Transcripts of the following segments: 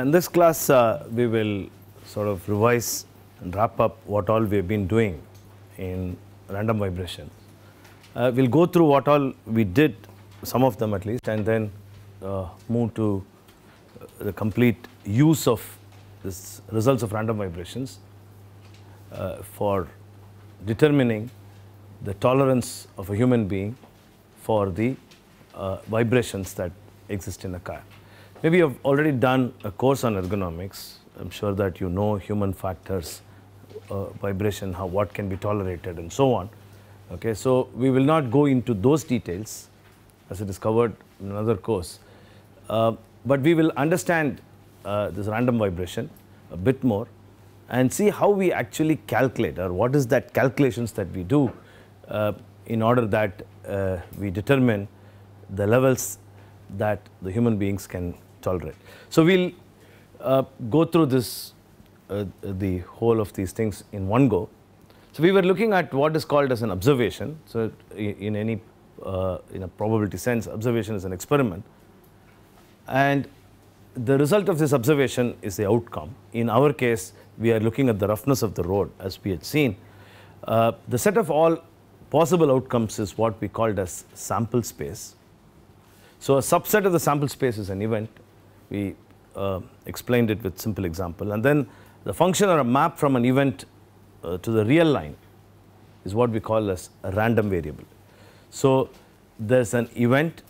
in this class, uh, we will sort of revise and wrap up what all we have been doing in random vibration. Uh, we'll go through what all we did, some of them at least, and then uh, move to uh, the complete use of this results of random vibrations uh, for determining the tolerance of a human being for the uh, vibrations that exist in a car. Maybe you've already done a course on ergonomics. I'm sure that you know human factors, uh, vibration, how what can be tolerated and so on. Okay, so we will not go into those details as it is covered in another course. Uh, but we will understand uh, this random vibration a bit more and see how we actually calculate or what is that calculations that we do uh, in order that uh, we determine the levels that the human beings can tolerate. So we'll uh, go through this, uh, the whole of these things in one go. So we were looking at what is called as an observation. So in any, uh, in a probability sense, observation is an experiment. And the result of this observation is the outcome. In our case, we are looking at the roughness of the road as we had seen. Uh, the set of all possible outcomes is what we called as sample space. So a subset of the sample space is an event we uh, explained it with simple example. And then the function or a map from an event uh, to the real line is what we call as a random variable. So there's an event,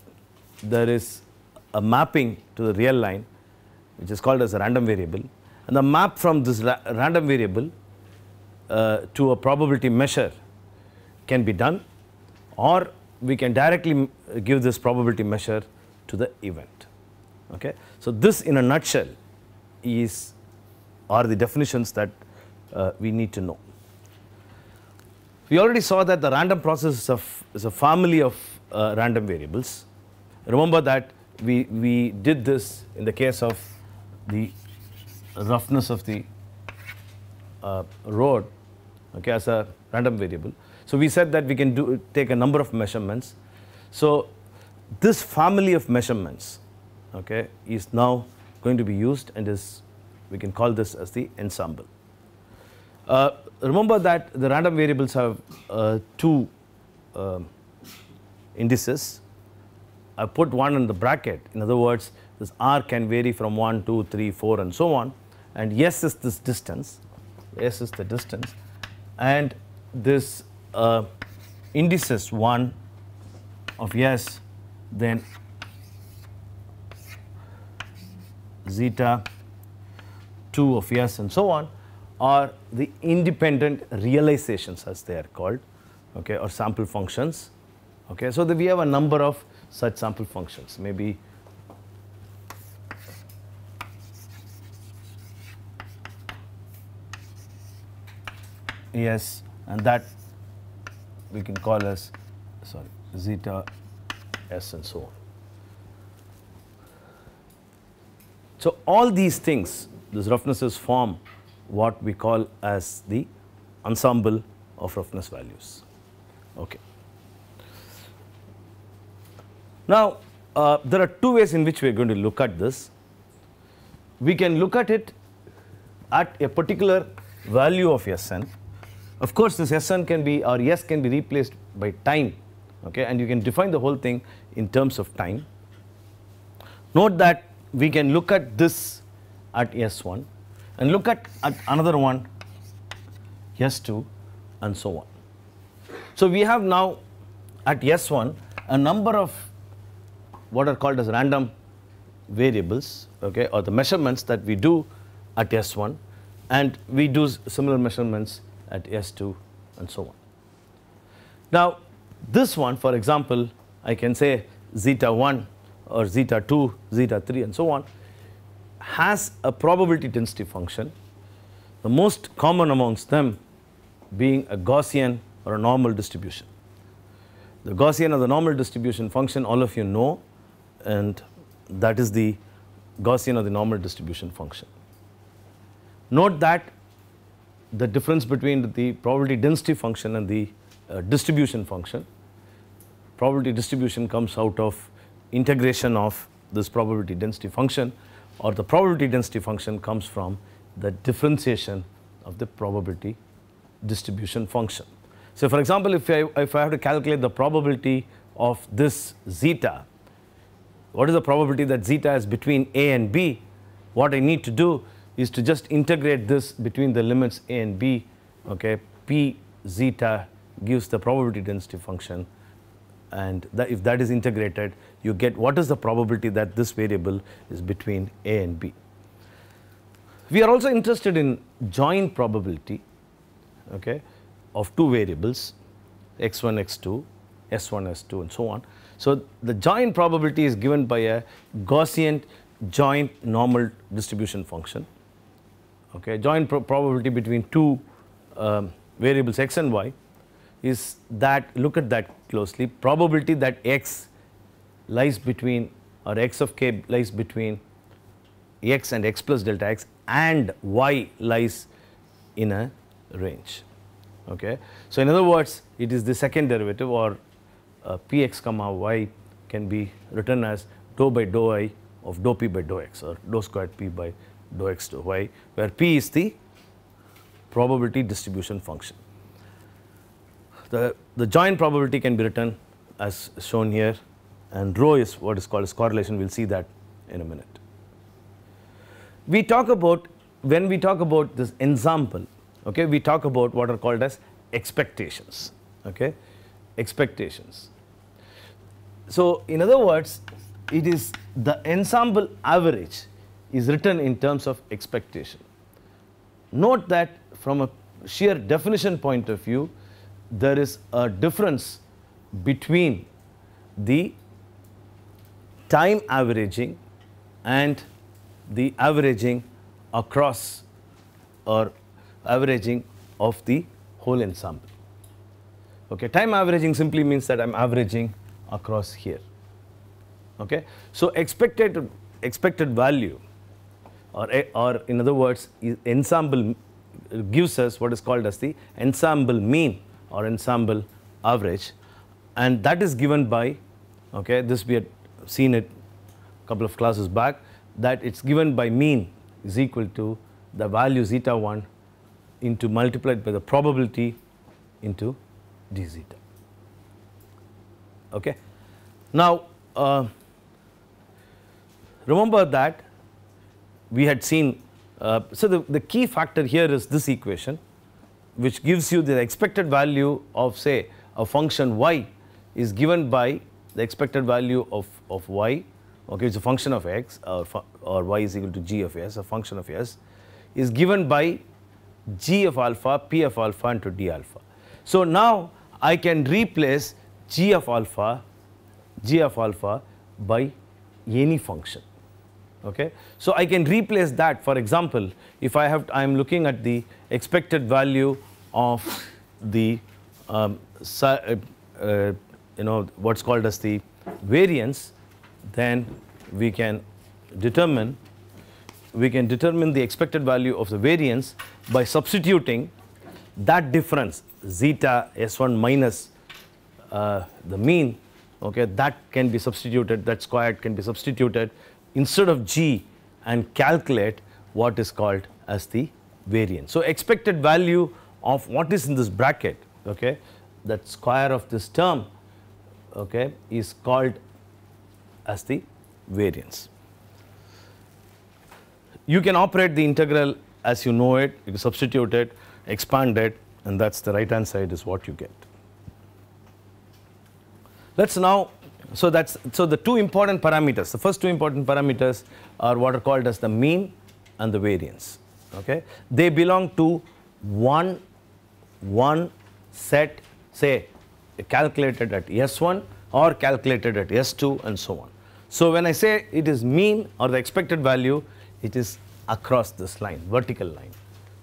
there is a mapping to the real line, which is called as a random variable. And the map from this ra random variable uh, to a probability measure can be done or we can directly give this probability measure to the event. Okay? So, this in a nutshell is are the definitions that uh, we need to know. We already saw that the random process is a, is a family of uh, random variables. Remember that we, we did this in the case of the roughness of the uh, road okay, as a random variable. So, we said that we can do take a number of measurements. So, this family of measurements okay, is now going to be used and is we can call this as the ensemble. Uh, remember that the random variables have uh, two uh, indices. I put one in the bracket. In other words, this r can vary from 1, 2, 3, 4 and so on. And yes is this distance, s is the distance. And this uh, indices 1 of yes, then zeta, 2 of s and so on are the independent realizations as they are called okay or sample functions okay so the, we have a number of such sample functions maybe yes and that we can call as sorry zeta s and so on So all these things, these roughnesses form what we call as the ensemble of roughness values. Okay. Now, uh, there are two ways in which we are going to look at this. We can look at it at a particular value of Sn. Of course, this Sn can be or S can be replaced by time okay and you can define the whole thing in terms of time. Note that we can look at this at S1 and look at, at another one, S2 and so on. So we have now at S1 a number of what are called as random variables okay, or the measurements that we do at S1 and we do similar measurements at S2 and so on. Now this one for example I can say zeta 1 or zeta 2, zeta 3 and so on has a probability density function the most common amongst them being a Gaussian or a normal distribution. The Gaussian or the normal distribution function all of you know and that is the Gaussian or the normal distribution function. Note that the difference between the probability density function and the uh, distribution function, probability distribution comes out of integration of this probability density function or the probability density function comes from the differentiation of the probability distribution function. So, for example, if I, if I have to calculate the probability of this zeta, what is the probability that zeta is between a and b? What I need to do is to just integrate this between the limits a and b, okay, p zeta gives the probability density function and that if that is integrated, you get what is the probability that this variable is between A and B. We are also interested in joint probability okay, of two variables x1, x2, s1, s2 and so on. So, the joint probability is given by a Gaussian joint normal distribution function. Okay, joint pro probability between two um, variables x and y is that look at that closely probability that x lies between or x of k lies between x and x plus delta x and y lies in a range. Okay. So, in other words, it is the second derivative or uh, px comma y can be written as dou by dou i of dou p by dou x or dou square p by dou x dou y where p is the probability distribution function. The, the joint probability can be written as shown here and rho is what is called as correlation. We'll see that in a minute. We talk about, when we talk about this ensemble, okay, we talk about what are called as expectations, okay, expectations. So, in other words, it is the ensemble average is written in terms of expectation. Note that from a sheer definition point of view, there is a difference between the time averaging and the averaging across or averaging of the whole ensemble. Okay, time averaging simply means that I am averaging across here. Okay, so expected expected value or, or in other words ensemble gives us what is called as the ensemble mean or ensemble average and that is given by okay this be a seen it a couple of classes back, that it's given by mean is equal to the value zeta 1 into multiplied by the probability into d zeta. Okay. Now, uh, remember that we had seen, uh, so the, the key factor here is this equation which gives you the expected value of say a function y is given by the expected value of of y, okay, it's a function of x or, or y is equal to g of s, a function of s, is given by g of alpha, p of alpha into d alpha. So now I can replace g of alpha, g of alpha by any function. Okay, so I can replace that. For example, if I have, I am looking at the expected value of the, um, uh, uh, you know, what's called as the variance then we can determine we can determine the expected value of the variance by substituting that difference zeta s1 minus uh, the mean okay that can be substituted that squared can be substituted instead of g and calculate what is called as the variance so expected value of what is in this bracket okay that square of this term okay is called as the variance. You can operate the integral as you know it, you can substitute it, expand it and that is the right hand side is what you get. Let us now, so that is, so the two important parameters, the first two important parameters are what are called as the mean and the variance, okay. They belong to one, one set say calculated at S1 or calculated at S2 and so on. So when I say it is mean or the expected value, it is across this line, vertical line.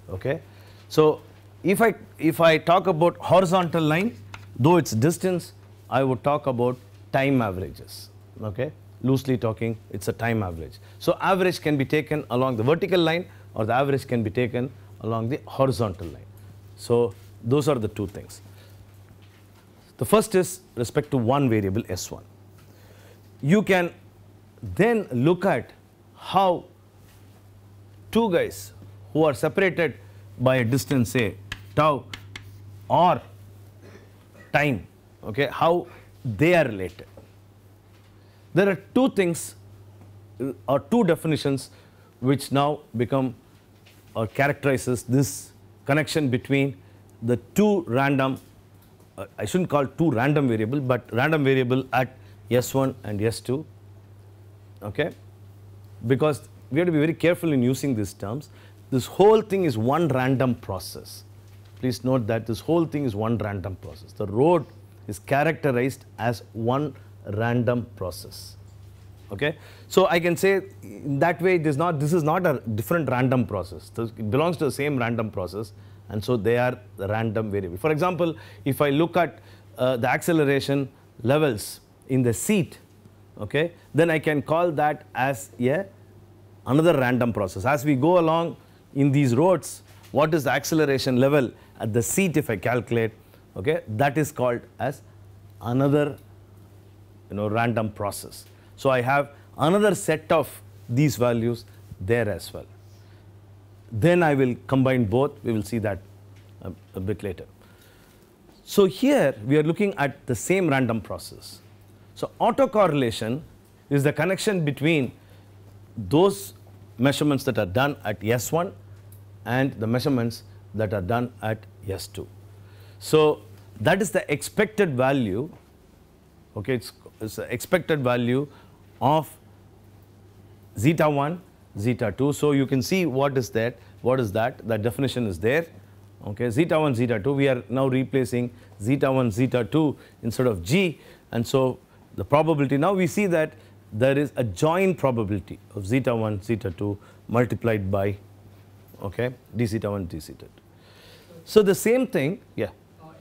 Okay. So if I if I talk about horizontal line, though it's distance, I would talk about time averages. Okay. Loosely talking, it's a time average. So average can be taken along the vertical line or the average can be taken along the horizontal line. So those are the two things. The first is respect to one variable S1 you can then look at how two guys who are separated by a distance say tau or time okay how they are related there are two things uh, or two definitions which now become or characterizes this connection between the two random uh, I shouldn't call two random variable but random variable at S1 and S2, okay? Because we have to be very careful in using these terms. This whole thing is one random process. Please note that this whole thing is one random process. The road is characterized as one random process. Okay, so I can say that way it is not. This is not a different random process. It belongs to the same random process, and so they are the random variable. For example, if I look at uh, the acceleration levels in the seat, okay, then I can call that as a another random process. As we go along in these roads, what is the acceleration level at the seat if I calculate, okay, that is called as another you know random process. So I have another set of these values there as well. Then I will combine both, we will see that a, a bit later. So here we are looking at the same random process. So, autocorrelation is the connection between those measurements that are done at S1 and the measurements that are done at S2. So, that is the expected value, okay, it's, the expected value of zeta 1, zeta 2. So, you can see what is that, what is that, the definition is there, okay, zeta 1, zeta 2, we are now replacing zeta 1, zeta 2 instead of g and so the probability. Now we see that there is a joint probability of zeta 1, zeta 2 multiplied by okay, d zeta 1, d zeta 2. So the same thing, yeah. Uh,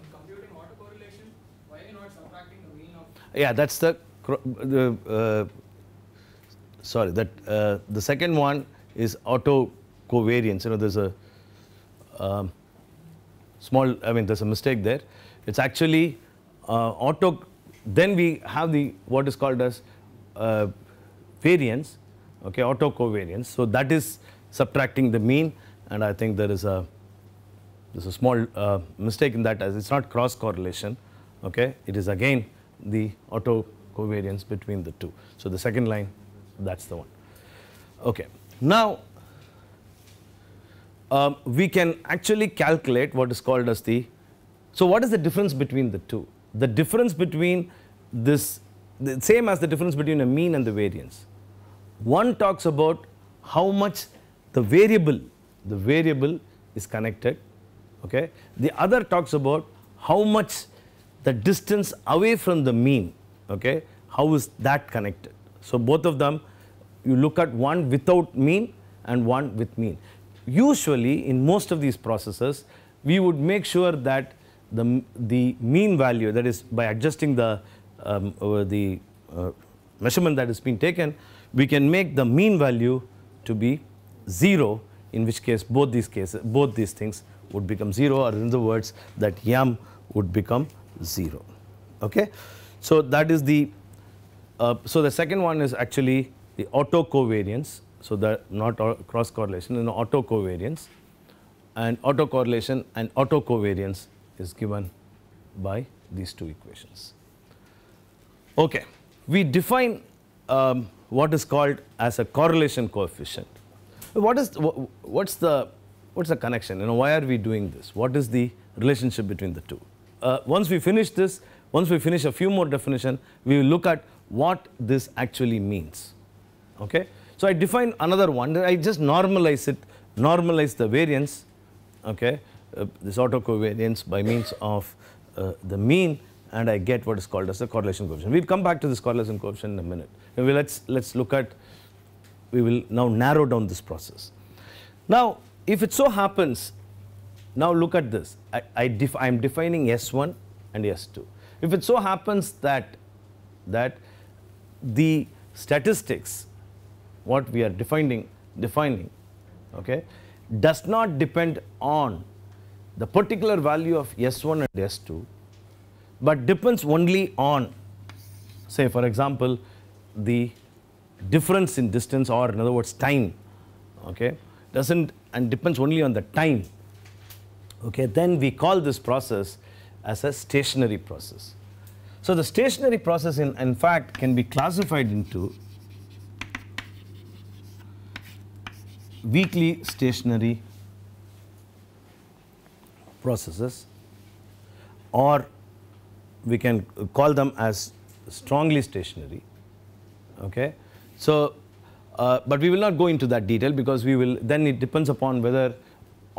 yeah, that's the, the uh, sorry, that uh, the second one is autocovariance. You know, there's a um, small, I mean, there's a mistake there. It's actually uh, auto then we have the what is called as uh, variance, okay, autocovariance. So that is subtracting the mean, and I think there is a there's a small uh, mistake in that as it's not cross correlation, okay. It is again the autocovariance between the two. So the second line, that's the one, okay. Now um, we can actually calculate what is called as the so what is the difference between the two? the difference between this, the same as the difference between a mean and the variance. One talks about how much the variable, the variable is connected, okay. The other talks about how much the distance away from the mean, okay, how is that connected. So, both of them you look at one without mean and one with mean. Usually in most of these processes, we would make sure that the, the mean value, that is by adjusting the, um, uh, the uh, measurement that is being taken, we can make the mean value to be 0 in which case both these cases, both these things would become 0 or in other words that yam would become 0. Okay? So, that is the, uh, so the second one is actually the autocovariance. So, the not cross correlation and autocovariance and autocorrelation and autocovariance is given by these two equations. Okay. We define um, what is called as a correlation coefficient. What is what's the what's the connection? You know, why are we doing this? What is the relationship between the two? Uh, once we finish this, once we finish a few more definition, we will look at what this actually means. Okay. So I define another one. I just normalize it, normalize the variance. Okay. Uh, this autocovariance by means of uh, the mean and I get what is called as the correlation coefficient. We'll come back to this correlation coefficient in a minute. Maybe let's, let's look at, we will now narrow down this process. Now, if it so happens, now look at this. I, I def, I'm defining S1 and S2. If it so happens that, that the statistics, what we are defining, defining, okay, does not depend on the particular value of S1 and S2, but depends only on, say for example, the difference in distance or in other words time, okay, doesn't and depends only on the time, okay, then we call this process as a stationary process. So the stationary process in, in fact can be classified into weakly stationary processes or we can call them as strongly stationary. Okay? So, uh, but we will not go into that detail because we will then it depends upon whether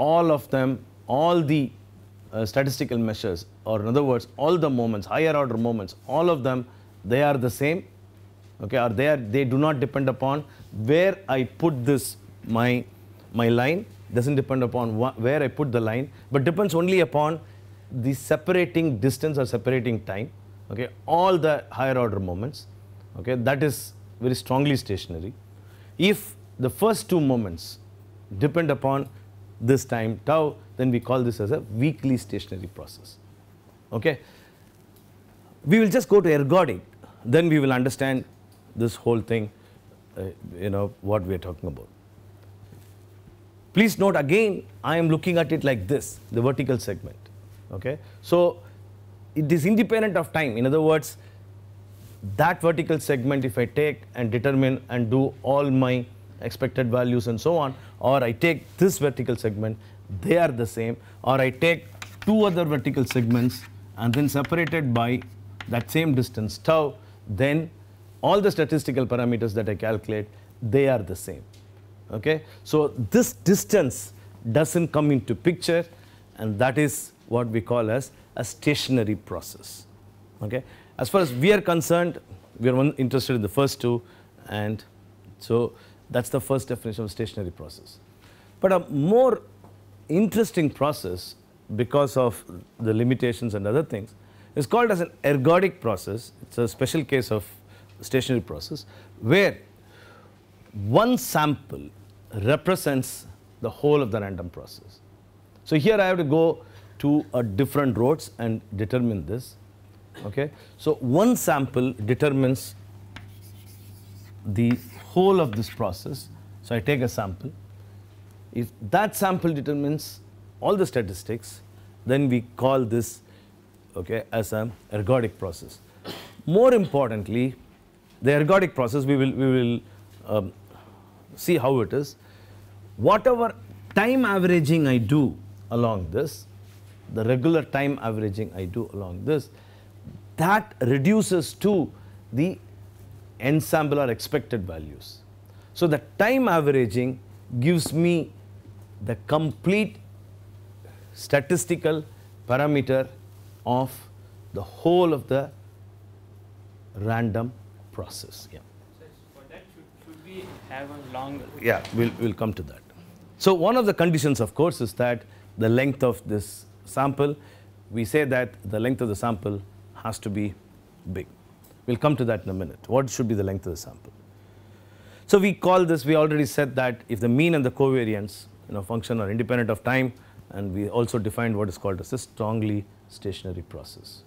all of them, all the uh, statistical measures or in other words all the moments, higher order moments, all of them they are the same okay or they are they do not depend upon where I put this my my line doesn't depend upon where I put the line, but depends only upon the separating distance or separating time, okay, all the higher order moments, okay, that is very strongly stationary. If the first two moments depend upon this time tau, then we call this as a weakly stationary process, okay. We will just go to ergodic, then we will understand this whole thing, uh, you know, what we are talking about. Please note again, I am looking at it like this, the vertical segment. Okay, So it is independent of time. In other words, that vertical segment if I take and determine and do all my expected values and so on or I take this vertical segment they are the same or I take two other vertical segments and then separated by that same distance tau then all the statistical parameters that I calculate they are the same. Okay? So this distance doesn't come into picture and that is what we call as a stationary process. Okay? As far as we are concerned, we are interested in the first two and so that's the first definition of stationary process. But a more interesting process because of the limitations and other things is called as an ergodic process. It's a special case of stationary process where one sample represents the whole of the random process. So here I have to go to a different roads and determine this. Okay. So one sample determines the whole of this process. So I take a sample. If that sample determines all the statistics, then we call this okay, as an ergodic process. More importantly, the ergodic process we will, we will um, see how it is. Whatever time averaging I do along this, the regular time averaging I do along this, that reduces to the ensemble or expected values. So the time averaging gives me the complete statistical parameter of the whole of the random process. Yeah have a long. Yeah, we'll, we'll come to that. So one of the conditions, of course, is that the length of this sample, we say that the length of the sample has to be big. We'll come to that in a minute. What should be the length of the sample? So we call this, we already said that if the mean and the covariance you know, function are independent of time and we also defined what is called as a strongly stationary process.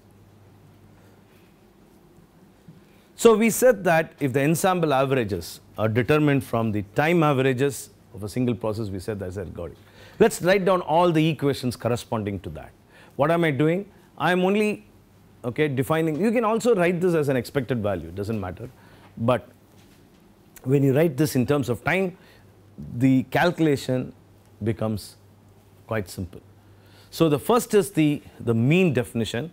So we said that if the ensemble averages are determined from the time averages of a single process, we said that's ergodic. Let's write down all the equations corresponding to that. What am I doing? I am only okay, defining, you can also write this as an expected value, it doesn't matter. But when you write this in terms of time, the calculation becomes quite simple. So the first is the, the mean definition.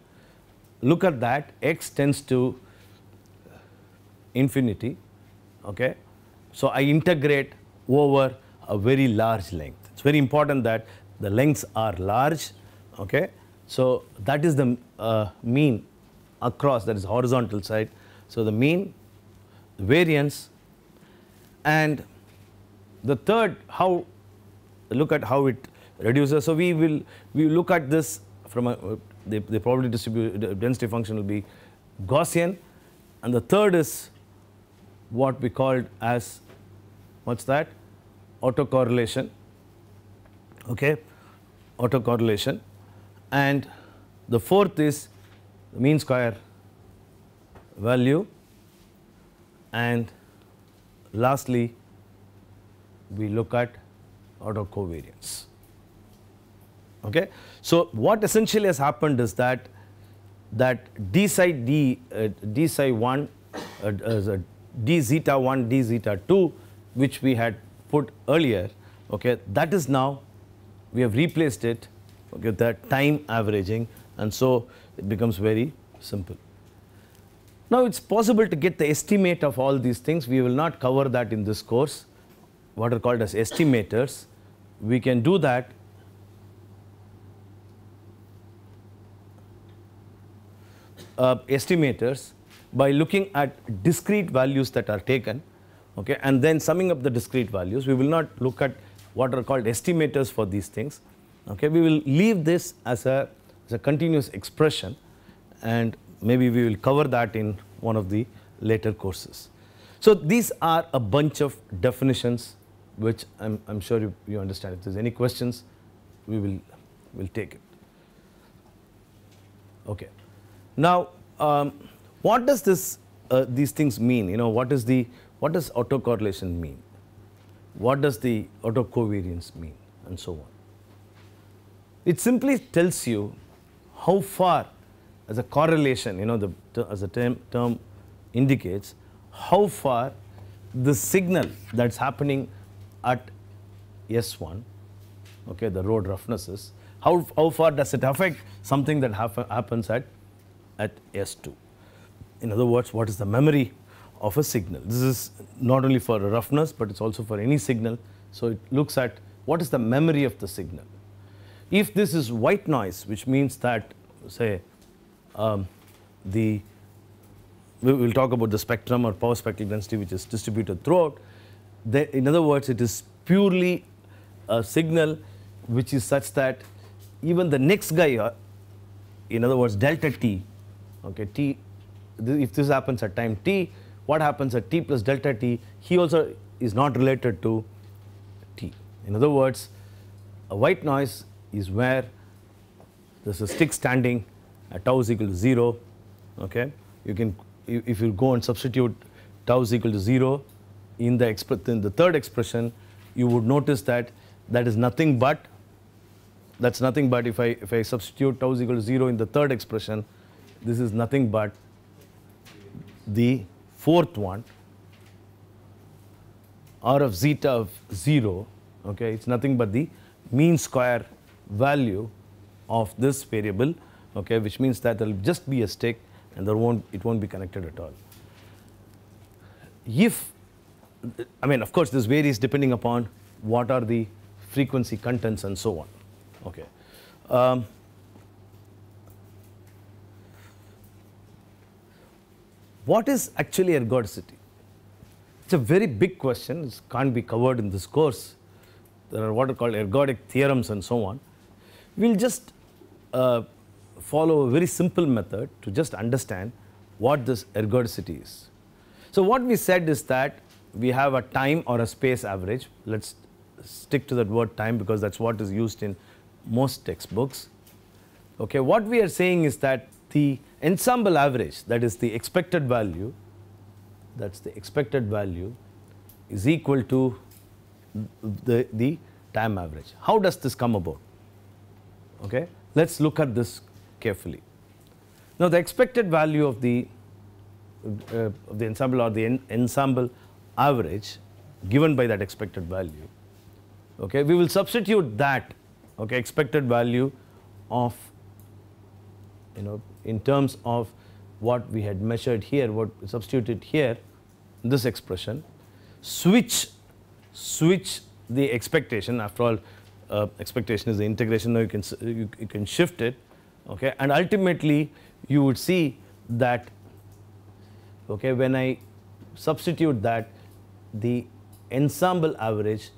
Look at that, x tends to infinity, okay? So I integrate over a very large length. It's very important that the lengths are large, okay? So that is the uh, mean across, that is horizontal side. So the mean, the variance, and the third, how, look at how it reduces. So we will, we look at this from a, the, the probability density function will be Gaussian, and the third is what we called as what's that autocorrelation okay autocorrelation and the fourth is the mean square value and lastly we look at autocovariance okay so what essentially has happened is that that d psi d uh, d psi 1 uh, uh, d zeta 1, d zeta 2, which we had put earlier, okay, that is now, we have replaced it okay, with that time averaging and so it becomes very simple. Now it's possible to get the estimate of all these things. We will not cover that in this course, what are called as estimators. We can do that uh, estimators by looking at discrete values that are taken okay, and then summing up the discrete values. We will not look at what are called estimators for these things. Okay, we will leave this as a, as a continuous expression and maybe we will cover that in one of the later courses. So these are a bunch of definitions which I am sure you, you understand. If there is any questions, we will will take it. Okay. Now, um, what does this, uh, these things mean? You know, what is the, what does autocorrelation mean? What does the autocovariance mean? And so on. It simply tells you how far as a correlation, you know, the, as the term, term indicates, how far the signal that's happening at S1, okay, the road roughnesses, how, how far does it affect something that happens at, at S2. In other words, what is the memory of a signal? This is not only for roughness, but it's also for any signal. So it looks at what is the memory of the signal. If this is white noise, which means that, say, um, the we will talk about the spectrum or power spectral density which is distributed throughout. The, in other words, it is purely a signal which is such that even the next guy, uh, in other words, delta t, okay, t if this happens at time t, what happens at t plus delta t, he also is not related to t. In other words, a white noise is where there is a stick standing at tau is equal to 0, okay. You can, if you go and substitute tau is equal to 0 in the, in the third expression, you would notice that that is nothing but, that is nothing but if I, if I substitute tau is equal to 0 in the third expression, this is nothing but the fourth one r of zeta of 0 okay it's nothing but the mean square value of this variable okay which means that there will just be a stick and there won't it won't be connected at all if I mean of course this varies depending upon what are the frequency contents and so on okay um, What is actually ergodicity? It's a very big question, it can't be covered in this course. There are what are called ergodic theorems and so on. We'll just uh, follow a very simple method to just understand what this ergodicity is. So what we said is that we have a time or a space average. Let's stick to that word time because that's what is used in most textbooks. Okay, what we are saying is that the ensemble average that is the expected value that is the expected value is equal to the, the time average. How does this come about? Okay, Let us look at this carefully. Now the expected value of the, uh, of the ensemble or the en ensemble average given by that expected value, okay, we will substitute that okay, expected value of you know, in terms of what we had measured here, what substituted here, this expression, switch, switch the expectation. After all, uh, expectation is the integration. Now you can you, you can shift it, okay. And ultimately, you would see that, okay, when I substitute that, the ensemble average,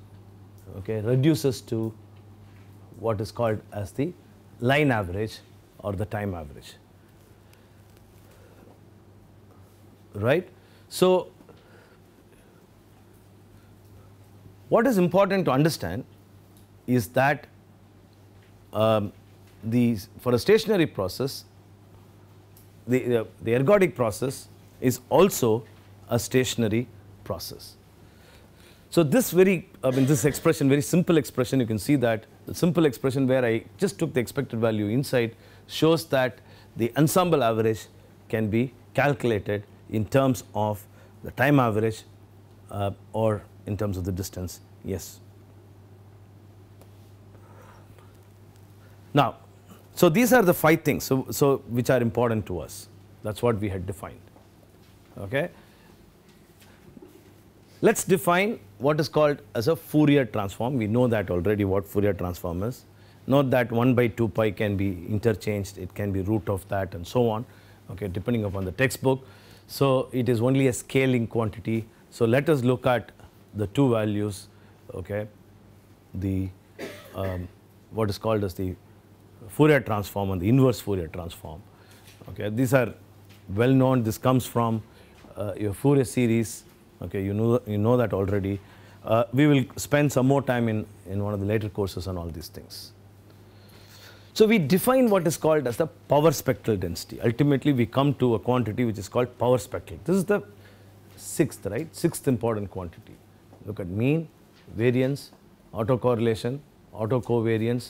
okay, reduces to what is called as the line average or the time average. Right? So, what is important to understand is that um, the, for a stationary process, the, uh, the ergodic process is also a stationary process. So this very, I mean this expression, very simple expression, you can see that the simple expression where I just took the expected value inside shows that the ensemble average can be calculated in terms of the time average uh, or in terms of the distance, yes. Now, so these are the five things so, so which are important to us. That is what we had defined. Okay. Let us define what is called as a Fourier transform. We know that already what Fourier transform is. Note that 1 by 2 pi can be interchanged, it can be root of that and so on, okay, depending upon the textbook. So it is only a scaling quantity. So let us look at the two values, okay, the um, what is called as the Fourier transform and the inverse Fourier transform. Okay, these are well known. This comes from uh, your Fourier series. Okay, you know you know that already. Uh, we will spend some more time in in one of the later courses on all these things. So we define what is called as the power spectral density. Ultimately, we come to a quantity which is called power spectral. This is the sixth, right? Sixth important quantity. Look at mean, variance, autocorrelation, autocovariance,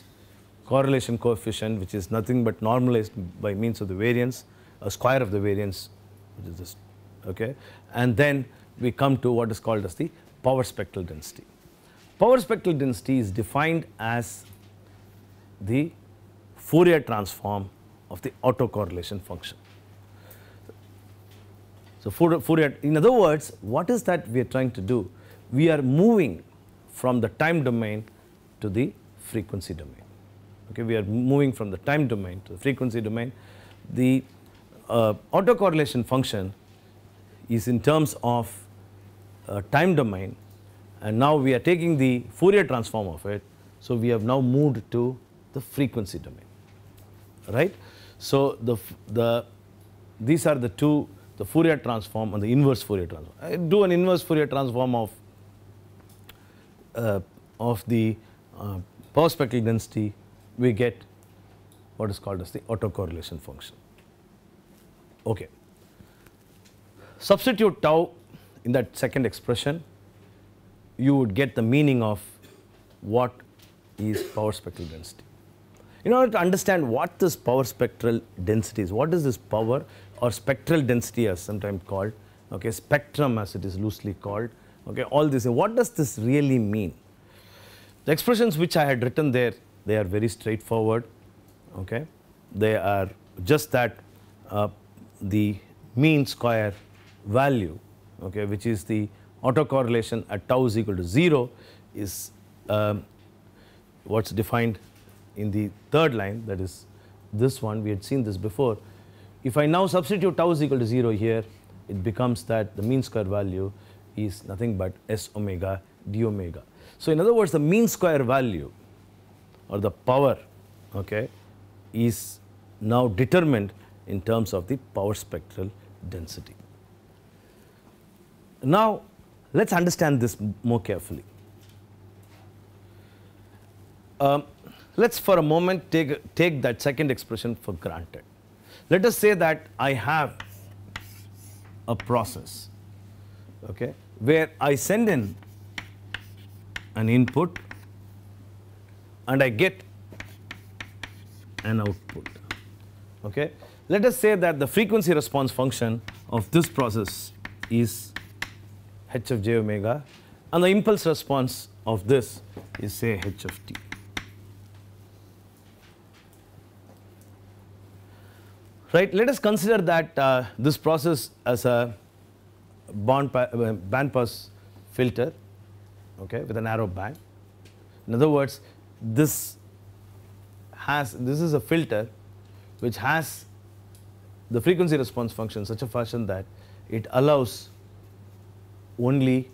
correlation coefficient, which is nothing but normalized by means of the variance, a square of the variance, which is this, okay? And then we come to what is called as the power spectral density. Power spectral density is defined as the Fourier transform of the autocorrelation function. So, Fourier, in other words, what is that we are trying to do? We are moving from the time domain to the frequency domain. Okay, we are moving from the time domain to the frequency domain. The uh, autocorrelation function is in terms of uh, time domain and now we are taking the Fourier transform of it. So, we have now moved to the frequency domain right? So the, the, these are the two, the Fourier transform and the inverse Fourier transform. I do an inverse Fourier transform of, uh, of the uh, power spectral density, we get what is called as the autocorrelation function. Okay. Substitute tau in that second expression, you would get the meaning of what is power spectral density in order to understand what this power spectral density is, what is this power or spectral density as sometimes called, okay, spectrum as it is loosely called, okay, all this, what does this really mean? The expressions which I had written there, they are very straightforward, okay, they are just that uh, the mean square value, okay, which is the autocorrelation at tau is equal to 0 is um, what's defined in the third line, that is this one, we had seen this before. If I now substitute tau is equal to 0 here, it becomes that the mean square value is nothing but s omega d omega. So in other words, the mean square value or the power, okay, is now determined in terms of the power spectral density. Now, let us understand this more carefully. Um, Let's for a moment take, take that second expression for granted. Let us say that I have a process, okay, where I send in an input and I get an output, okay. Let us say that the frequency response function of this process is h of j omega and the impulse response of this is say h of t. right? Let us consider that uh, this process as a bond pa uh, band pass filter, okay, with a narrow band. In other words, this has this is a filter which has the frequency response function such a fashion that it allows only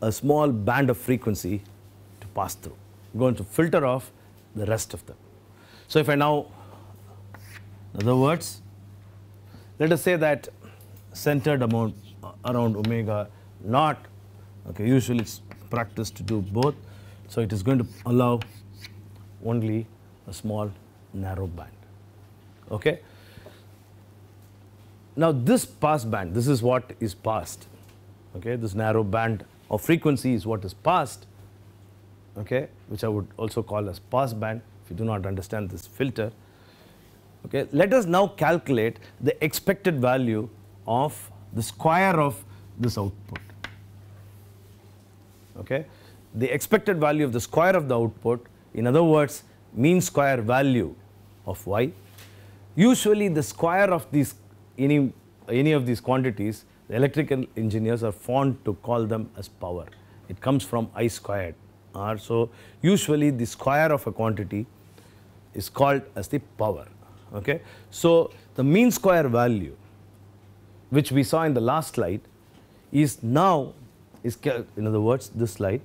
a small band of frequency to pass through. going to filter off the rest of them. So if I now, in other words, let us say that centered amount around omega naught. Okay, usually it's practiced to do both. So it is going to allow only a small narrow band. Okay. Now this pass band, this is what is passed. Okay, this narrow band of frequency is what is passed. Okay, which I would also call as pass band if you do not understand this filter. Okay, let us now calculate the expected value of the square of this output. Okay, the expected value of the square of the output, in other words, mean square value of y. Usually, the square of these any any of these quantities, the electrical engineers are fond to call them as power. It comes from I squared R. So, usually the square of a quantity is called as the power. Okay? So, the mean square value which we saw in the last slide is now is in other words this slide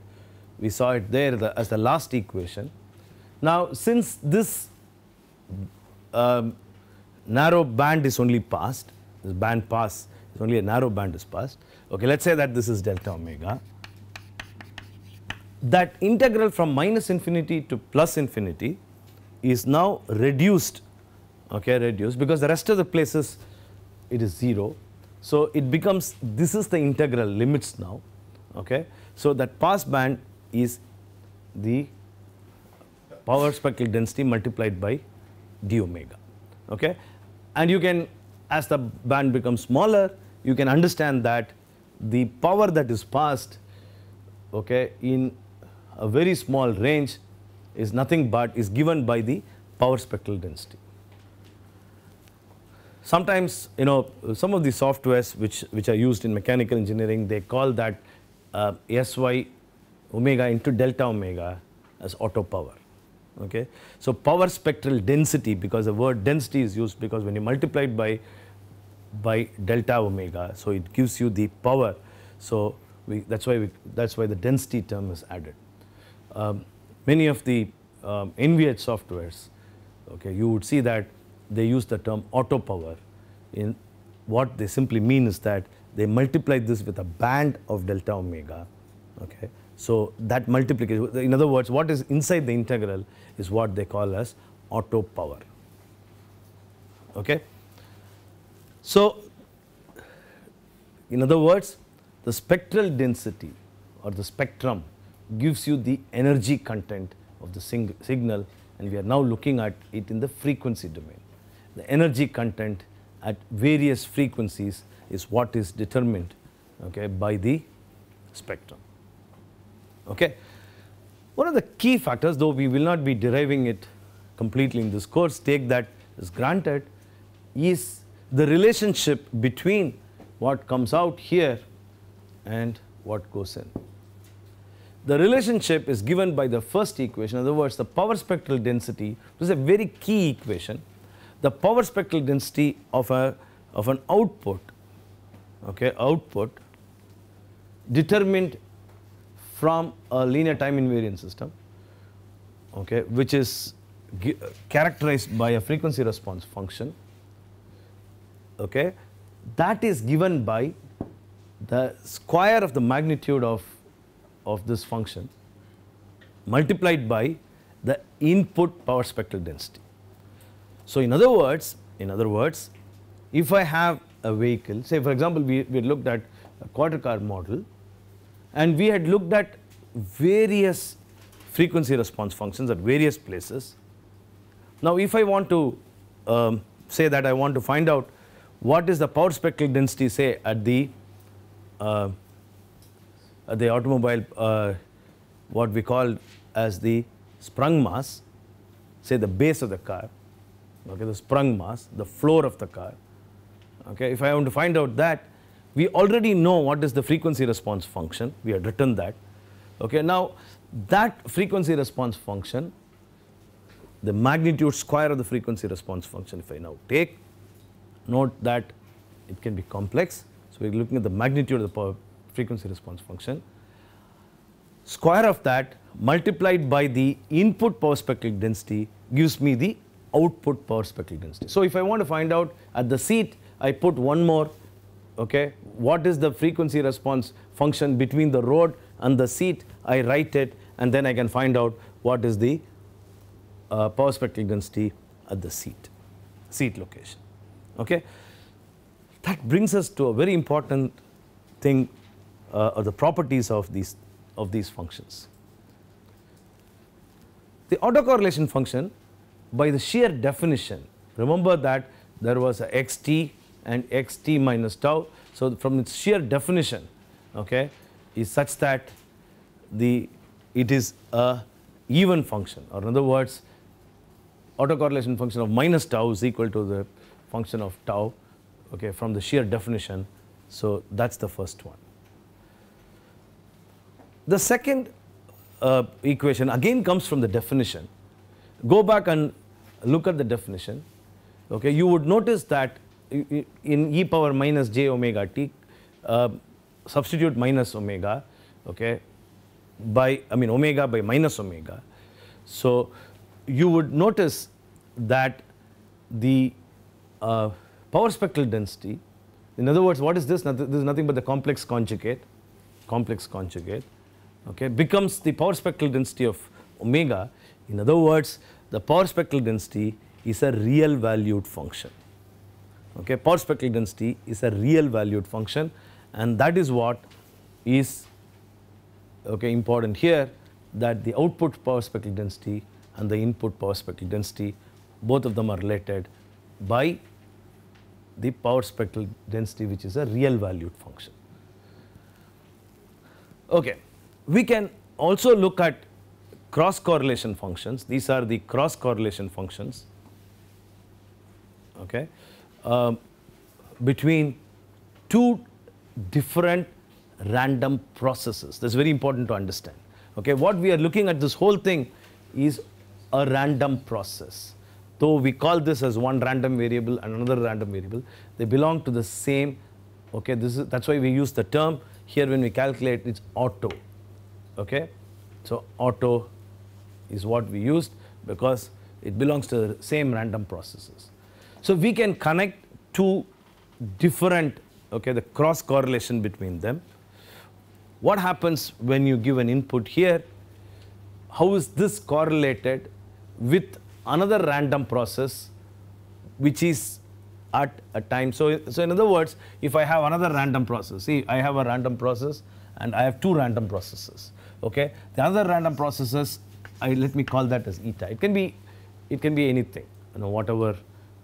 we saw it there the, as the last equation. Now since this um, narrow band is only passed this band pass is only a narrow band is passed okay let us say that this is delta omega that integral from minus infinity to plus infinity is now reduced okay, reduced because the rest of the places it is 0. So it becomes, this is the integral limits now, okay. So that pass band is the power spectral density multiplied by d omega, okay. And you can, as the band becomes smaller, you can understand that the power that is passed, okay, in a very small range is nothing but is given by the power spectral density sometimes you know some of the softwares which which are used in mechanical engineering they call that uh, sy omega into delta omega as auto power okay so power spectral density because the word density is used because when you multiply it by by delta omega so it gives you the power so we, that's why we, that's why the density term is added um, many of the um, NVH softwares okay you would see that they use the term auto power. In what they simply mean is that they multiply this with a band of delta omega. Okay. So that multiplication, in other words, what is inside the integral is what they call as auto power. Okay. So in other words, the spectral density or the spectrum gives you the energy content of the signal and we are now looking at it in the frequency domain the energy content at various frequencies is what is determined okay, by the spectrum. Okay. One of the key factors, though we will not be deriving it completely in this course, take that as granted, is the relationship between what comes out here and what goes in. The relationship is given by the first equation, in other words, the power spectral density, which is a very key equation the power spectral density of a of an output okay output determined from a linear time invariant system okay which is characterized by a frequency response function okay that is given by the square of the magnitude of of this function multiplied by the input power spectral density so, in other words, in other words, if I have a vehicle, say for example, we, we looked at a quarter car model and we had looked at various frequency response functions at various places. Now, if I want to um, say that I want to find out what is the power spectral density say at the uh, at the automobile uh, what we call as the sprung mass say the base of the car okay, the sprung mass, the floor of the car. Okay, if I want to find out that, we already know what is the frequency response function. We had written that. Okay, now that frequency response function, the magnitude square of the frequency response function, if I now take, note that it can be complex. So we are looking at the magnitude of the frequency response function. Square of that multiplied by the input power spectral density gives me the output power spectral density. So if I want to find out at the seat, I put one more, okay, what is the frequency response function between the road and the seat, I write it and then I can find out what is the uh, power spectral density at the seat, seat location, okay. That brings us to a very important thing uh, or the properties of these, of these functions. The autocorrelation function by the sheer definition. Remember that there was a xt and xt minus tau. So, from its sheer definition okay, is such that the it is a even function or in other words autocorrelation function of minus tau is equal to the function of tau okay, from the sheer definition. So, that is the first one. The second uh, equation again comes from the definition. Go back and look at the definition, okay, you would notice that in e power minus j omega t, uh, substitute minus omega, okay, by I mean omega by minus omega. So you would notice that the uh, power spectral density, in other words, what is this? This is nothing but the complex conjugate, complex conjugate, okay, becomes the power spectral density of omega. In other words, the power spectral density is a real valued function. Okay, power spectral density is a real valued function and that is what is okay, important here that the output power spectral density and the input power spectral density both of them are related by the power spectral density which is a real valued function. Okay. We can also look at cross correlation functions. These are the cross correlation functions okay, uh, between two different random processes. That's very important to understand. Okay, what we are looking at this whole thing is a random process. Though we call this as one random variable and another random variable, they belong to the same. Okay, this is that's why we use the term here when we calculate. It's auto. Okay, so auto is what we used because it belongs to the same random processes. So we can connect two different, okay, the cross correlation between them. What happens when you give an input here? How is this correlated with another random process which is at a time. So, so in other words, if I have another random process, see I have a random process and I have two random processes. Okay, the other random processes I let me call that as eta. It can be, it can be anything, you know, whatever.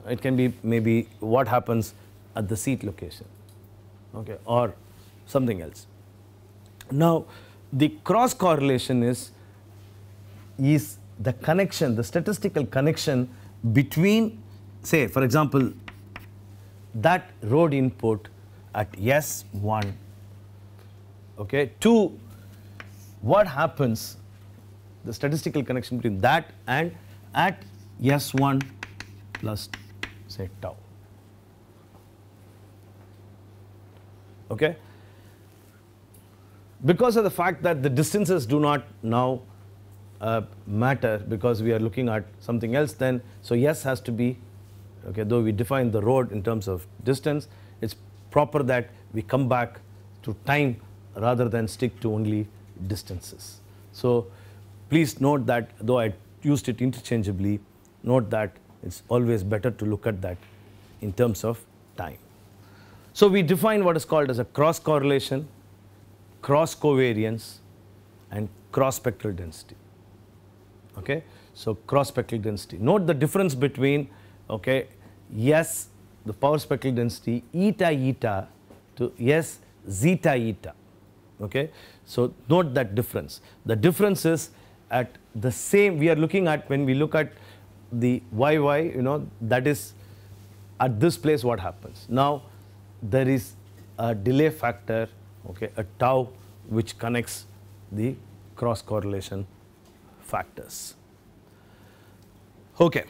It can be maybe what happens at the seat location, okay, or something else. Now, the cross correlation is is the connection, the statistical connection between, say, for example, that road input at S1, okay, to what happens the statistical connection between that and at S1 plus say tau. Okay? Because of the fact that the distances do not now uh, matter because we are looking at something else then, so yes has to be, okay, though we define the road in terms of distance, it's proper that we come back to time rather than stick to only distances. So, Please note that though I used it interchangeably, note that it's always better to look at that in terms of time. So we define what is called as a cross correlation, cross covariance and cross spectral density. Okay? So cross spectral density. Note the difference between okay, yes the power spectral density eta eta to yes zeta eta. Okay? So note that difference. The difference is at the same, we are looking at when we look at the YY, you know, that is at this place what happens. Now, there is a delay factor, okay, a tau which connects the cross correlation factors. Okay,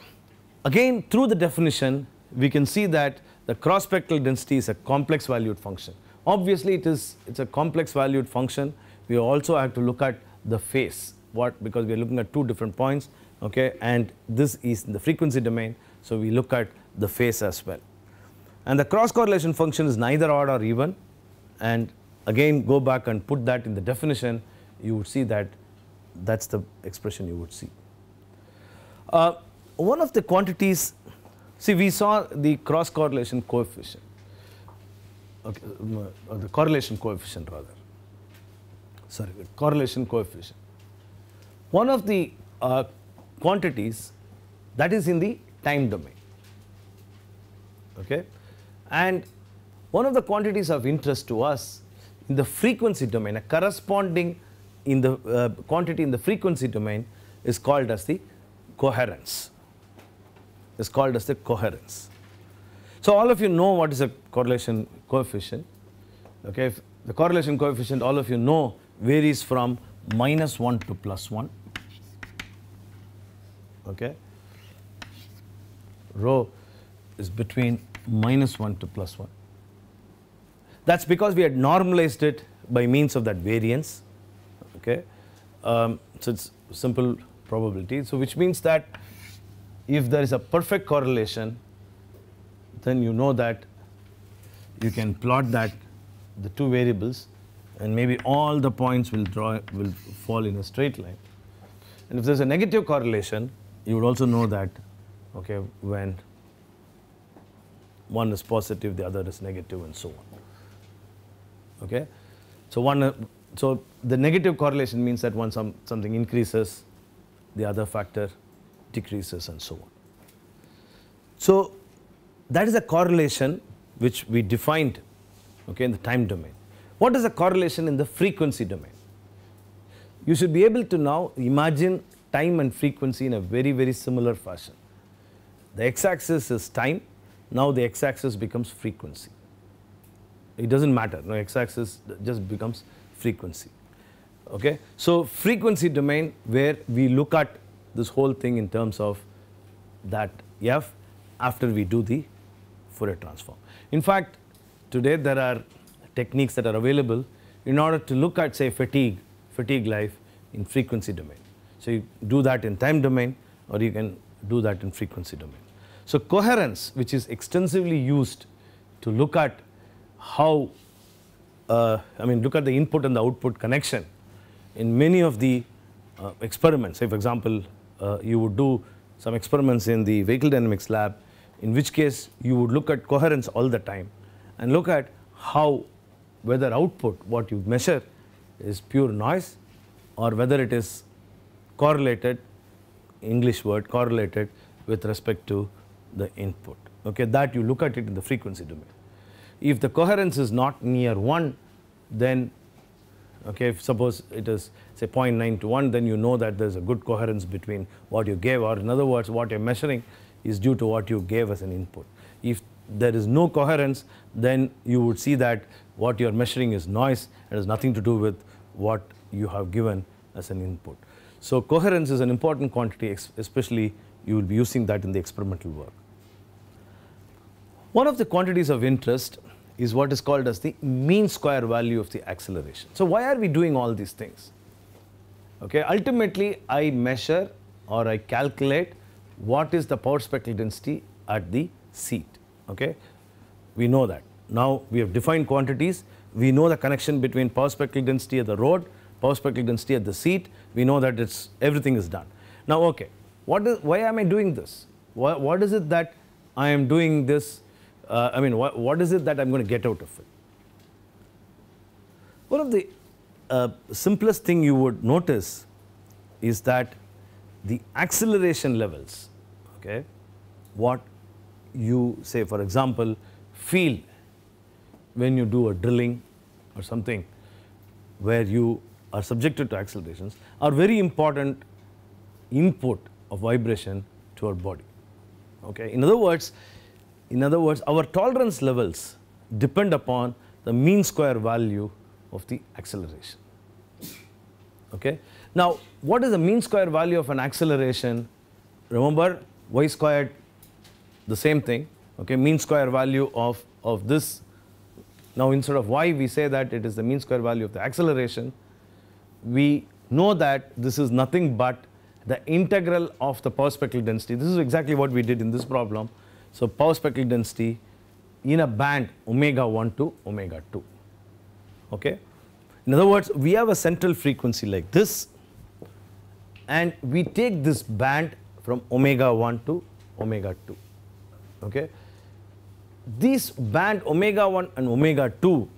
again through the definition, we can see that the cross spectral density is a complex valued function. Obviously, it is it's a complex valued function. We also have to look at the phase what because we are looking at two different points okay and this is in the frequency domain so we look at the phase as well and the cross correlation function is neither odd or even and again go back and put that in the definition you would see that that's the expression you would see uh, one of the quantities see we saw the cross correlation coefficient okay, or uh, the correlation coefficient rather sorry correlation coefficient one of the uh, quantities that is in the time domain. Okay? And one of the quantities of interest to us in the frequency domain, a corresponding in the uh, quantity in the frequency domain is called as the coherence, is called as the coherence. So, all of you know what is a correlation coefficient. Okay, if the correlation coefficient all of you know varies from minus 1 to plus 1 okay? Rho is between minus 1 to plus 1. That's because we had normalized it by means of that variance, okay? Um, so it's simple probability. So which means that if there is a perfect correlation, then you know that you can plot that the two variables and maybe all the points will draw will fall in a straight line. And if there's a negative correlation, you would also know that okay, when one is positive, the other is negative and so on. Okay? So, one, so the negative correlation means that one some, something increases, the other factor decreases and so on. So, that is a correlation which we defined okay, in the time domain. What is a correlation in the frequency domain? You should be able to now imagine time and frequency in a very, very similar fashion. The x-axis is time, now the x-axis becomes frequency. It does not matter, no x-axis just becomes frequency. Okay? So, frequency domain where we look at this whole thing in terms of that f after we do the Fourier transform. In fact, today there are techniques that are available in order to look at say fatigue, fatigue life in frequency domain. So you do that in time domain or you can do that in frequency domain. So coherence, which is extensively used to look at how, uh, I mean, look at the input and the output connection in many of the uh, experiments. Say, for example, uh, you would do some experiments in the vehicle dynamics lab, in which case you would look at coherence all the time and look at how whether output, what you measure is pure noise or whether it is correlated English word correlated with respect to the input. Okay, that you look at it in the frequency domain. If the coherence is not near 1, then okay, if suppose it is say 0.9 to 1, then you know that there is a good coherence between what you gave or in other words what you are measuring is due to what you gave as an input. If there is no coherence, then you would see that what you are measuring is noise and has nothing to do with what you have given as an input. So coherence is an important quantity, especially you will be using that in the experimental work. One of the quantities of interest is what is called as the mean square value of the acceleration. So why are we doing all these things? Okay, ultimately I measure or I calculate what is the power spectral density at the seat. Okay, we know that. Now we have defined quantities. We know the connection between power spectral density at the road, power spectral density at the seat, we know that it's everything is done. Now, okay, what is, why am I doing this? what is it that I am doing this? Uh, I mean, what is it that I'm going to get out of it? One of the uh, simplest thing you would notice is that the acceleration levels, okay, what you say, for example, feel when you do a drilling or something where you are subjected to accelerations, are very important input of vibration to our body. Okay. In other words, in other words, our tolerance levels depend upon the mean square value of the acceleration. Okay. Now, what is the mean square value of an acceleration? Remember, y squared, the same thing. Okay, mean square value of of this. Now, instead of y, we say that it is the mean square value of the acceleration. We know that this is nothing but the integral of the power spectral density. This is exactly what we did in this problem. So, power spectral density in a band omega 1 to omega 2. Okay? In other words, we have a central frequency like this and we take this band from omega 1 to omega 2. Okay? This band omega 1 and omega 2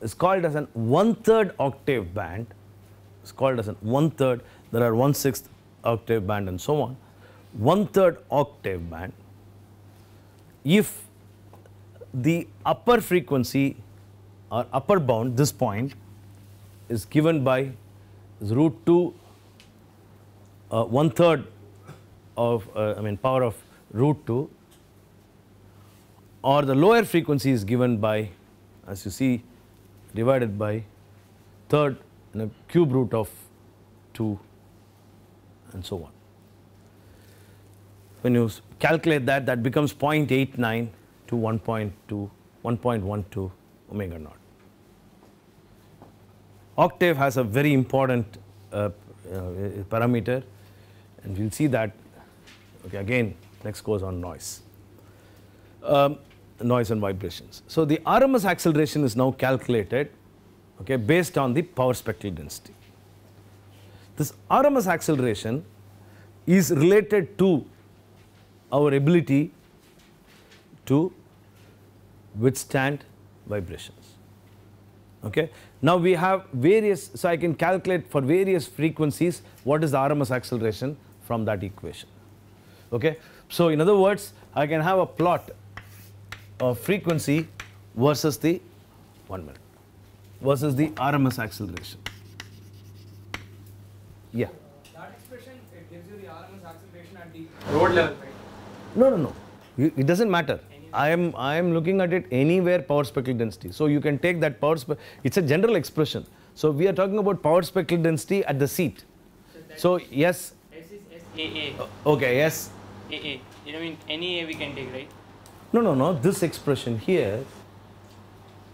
is called as an one third octave band is called as an one-third, there are one-sixth octave band and so on. One-third octave band, if the upper frequency or upper bound, this point, is given by is root 2 uh, one third of uh, I mean power of root 2 or the lower frequency is given by as you see divided by third and a cube root of 2 and so on. When you calculate that, that becomes 0.89 to 1.2, 1.12 omega naught. Octave has a very important uh, uh, parameter and we will see that okay, again next goes on noise, um, noise and vibrations. So, the RMS acceleration is now calculated okay, based on the power spectral density. This RMS acceleration is related to our ability to withstand vibrations. Okay. Now we have various, so I can calculate for various frequencies what is the RMS acceleration from that equation. Okay. So in other words, I can have a plot of frequency versus the one minute versus the RMS acceleration. Yeah. That expression, it gives you the RMS acceleration at the road level, right? No, no, no. it doesn't matter. I am, I am looking at it anywhere power speckle density. So you can take that power, it's a general expression. So we are talking about power speckle density at the seat. So, so yes. S is SAA. Okay, yes. AA. You know, mean, any A we can take, right? No, no, no. This expression here,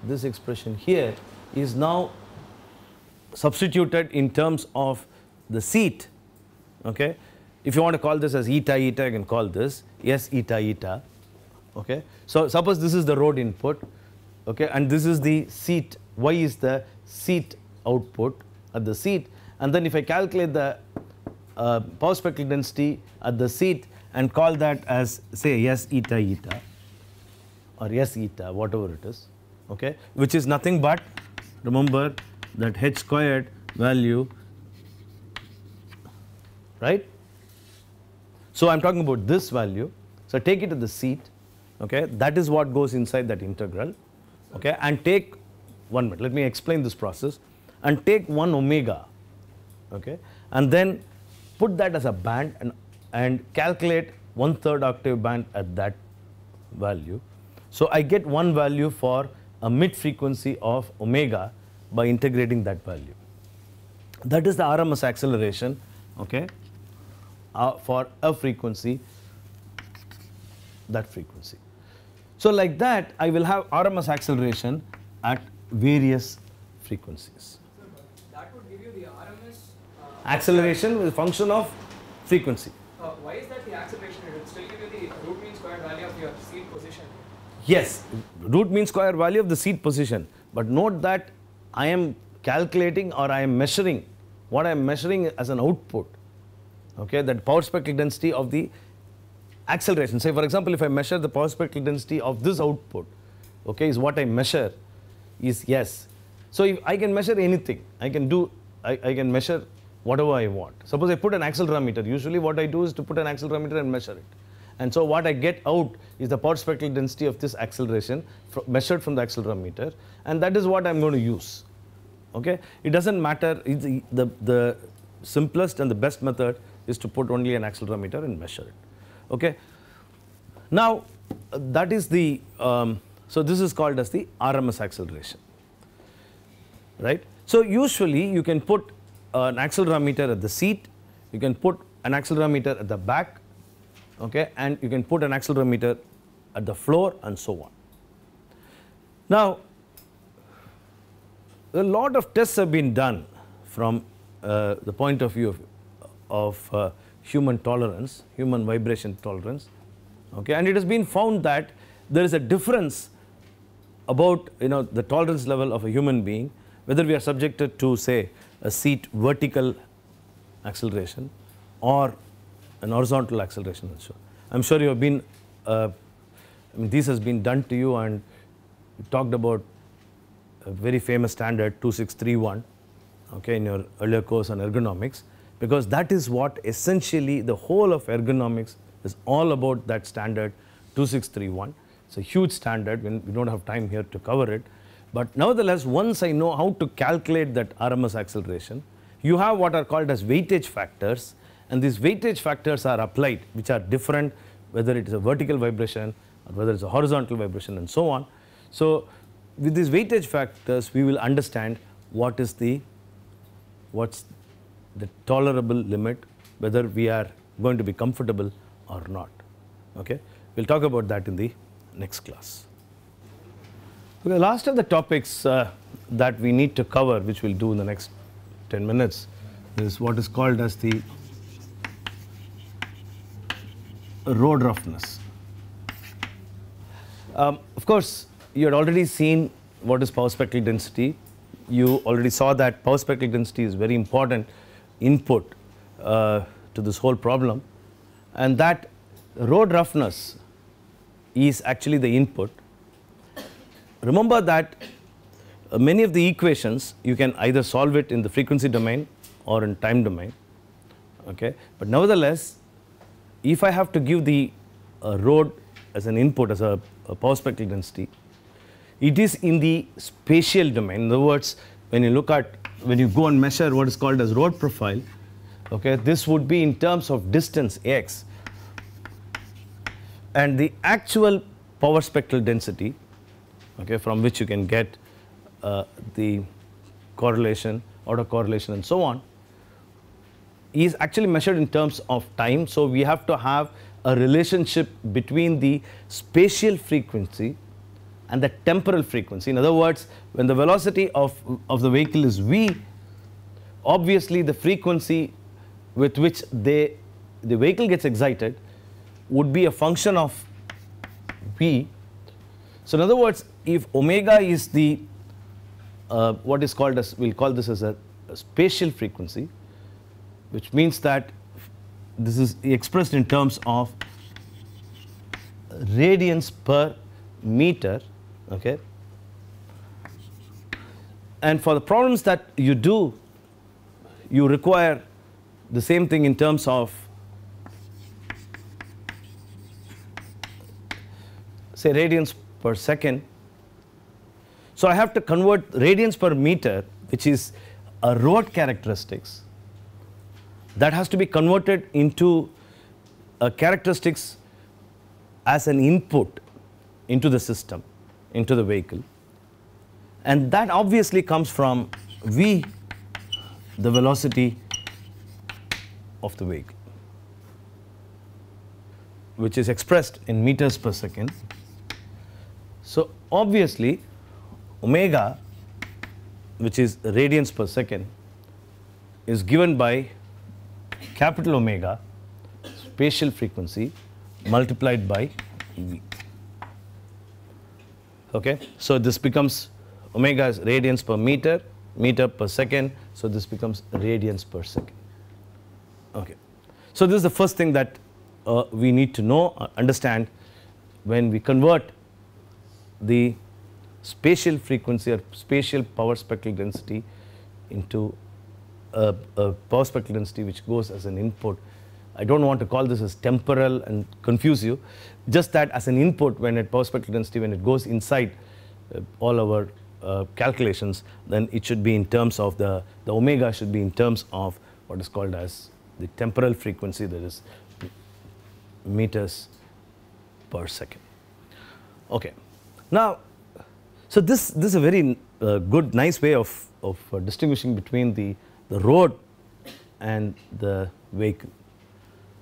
this expression here is now substituted in terms of the seat. Okay? If you want to call this as eta eta, you can call this yes eta eta. Okay? So, suppose this is the road input okay? and this is the seat, y is the seat output at the seat and then if I calculate the uh, power spectral density at the seat and call that as say yes eta eta or yes eta whatever it is okay which is nothing but remember that h squared value right. So, I am talking about this value. So, take it to the seat okay that is what goes inside that integral okay and take one minute let me explain this process and take one omega okay and then put that as a band and, and calculate one third octave band at that value. So, I get one value for a mid frequency of omega by integrating that value. That is the RMS acceleration okay, uh, for a frequency, that frequency. So like that, I will have RMS acceleration at various frequencies. That would give you the RMS uh, acceleration with function of frequency. Uh, why is that the acceleration? It would still give you the root mean squared value of your seed position. Yes, root mean square value of the seat position. But note that I am calculating or I am measuring what I am measuring as an output. Okay, that power spectral density of the acceleration. Say for example, if I measure the power spectral density of this output, okay, is what I measure is yes. So if I can measure anything, I can do, I, I can measure whatever I want. Suppose I put an accelerometer, usually what I do is to put an accelerometer and measure it. And so what I get out is the power spectral density of this acceleration measured from the accelerometer. And that is what I'm going to use. Okay. It doesn't matter. The, the, the simplest and the best method is to put only an accelerometer and measure it. Okay. Now, that is the, um, so this is called as the RMS acceleration, right? So usually you can put an accelerometer at the seat, you can put an accelerometer at the back, okay, and you can put an accelerometer at the floor and so on. Now, a lot of tests have been done from uh, the point of view of, of uh, human tolerance, human vibration tolerance, okay, and it has been found that there is a difference about you know the tolerance level of a human being whether we are subjected to say a seat vertical acceleration or an horizontal acceleration also. I'm sure you have been, uh, I mean, this has been done to you and you talked about a very famous standard 2631, okay, in your earlier course on ergonomics, because that is what essentially the whole of ergonomics is all about that standard 2631. It's a huge standard, we don't have time here to cover it. But nevertheless, once I know how to calculate that RMS acceleration, you have what are called as weightage factors and these weightage factors are applied, which are different, whether it is a vertical vibration or whether it's a horizontal vibration and so on. So with these weightage factors, we will understand what is the, what's the tolerable limit, whether we are going to be comfortable or not. Okay, we'll talk about that in the next class. Okay, the last of the topics uh, that we need to cover, which we'll do in the next 10 minutes, is what is called as the road roughness. Um, of course, you had already seen what is power spectral density. You already saw that power spectral density is very important input uh, to this whole problem and that road roughness is actually the input. Remember that uh, many of the equations you can either solve it in the frequency domain or in time domain okay but nevertheless if I have to give the uh, road as an input, as a, a power spectral density, it is in the spatial domain. In other words, when you look at, when you go and measure what is called as road profile, okay, this would be in terms of distance x. And the actual power spectral density, okay, from which you can get uh, the correlation, autocorrelation and so on, is actually measured in terms of time. So we have to have a relationship between the spatial frequency and the temporal frequency. In other words, when the velocity of, of the vehicle is v, obviously the frequency with which they, the vehicle gets excited would be a function of v. So in other words, if omega is the uh, what is called as, we'll call this as a, a spatial frequency, which means that this is expressed in terms of radians per meter okay and for the problems that you do you require the same thing in terms of say radians per second so I have to convert radians per meter which is a road characteristics that has to be converted into uh, characteristics as an input into the system, into the vehicle. And that obviously comes from V, the velocity of the vehicle, which is expressed in meters per second. So obviously, omega, which is radians per second, is given by capital omega spatial frequency multiplied by EV. Okay, so this becomes omega is radians per meter, meter per second, so this becomes radians per second. Okay, so this is the first thing that uh, we need to know, uh, understand when we convert the spatial frequency or spatial power spectral density into a, a density which goes as an input. I don't want to call this as temporal and confuse you. Just that as an input when it perspective density, when it goes inside uh, all our uh, calculations, then it should be in terms of the, the omega should be in terms of what is called as the temporal frequency that is meters per second. Okay. Now, so this, this is a very uh, good, nice way of, of uh, distinguishing between the the road and the vehicle.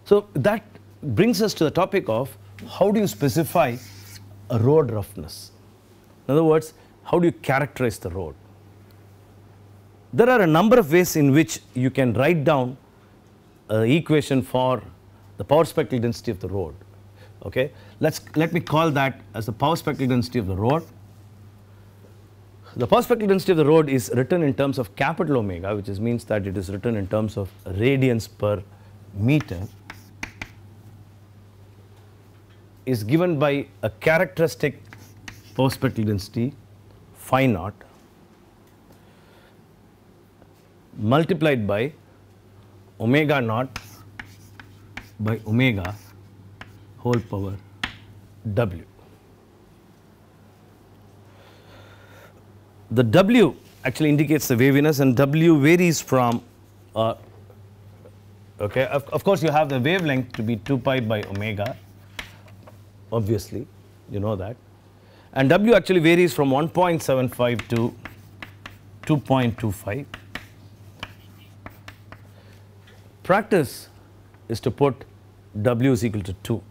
So that brings us to the topic of how do you specify a road roughness? In other words, how do you characterize the road? There are a number of ways in which you can write down an equation for the power spectral density of the road. Okay, let's let me call that as the power spectral density of the road the perspective density of the road is written in terms of capital omega, which is means that it is written in terms of radians per meter is given by a characteristic perspective density phi naught multiplied by omega naught by omega whole power w. the W actually indicates the waviness and W varies from, uh, okay, of, of course you have the wavelength to be 2 pi by omega, obviously, you know that. And W actually varies from 1.75 to 2.25. Practice is to put W is equal to 2.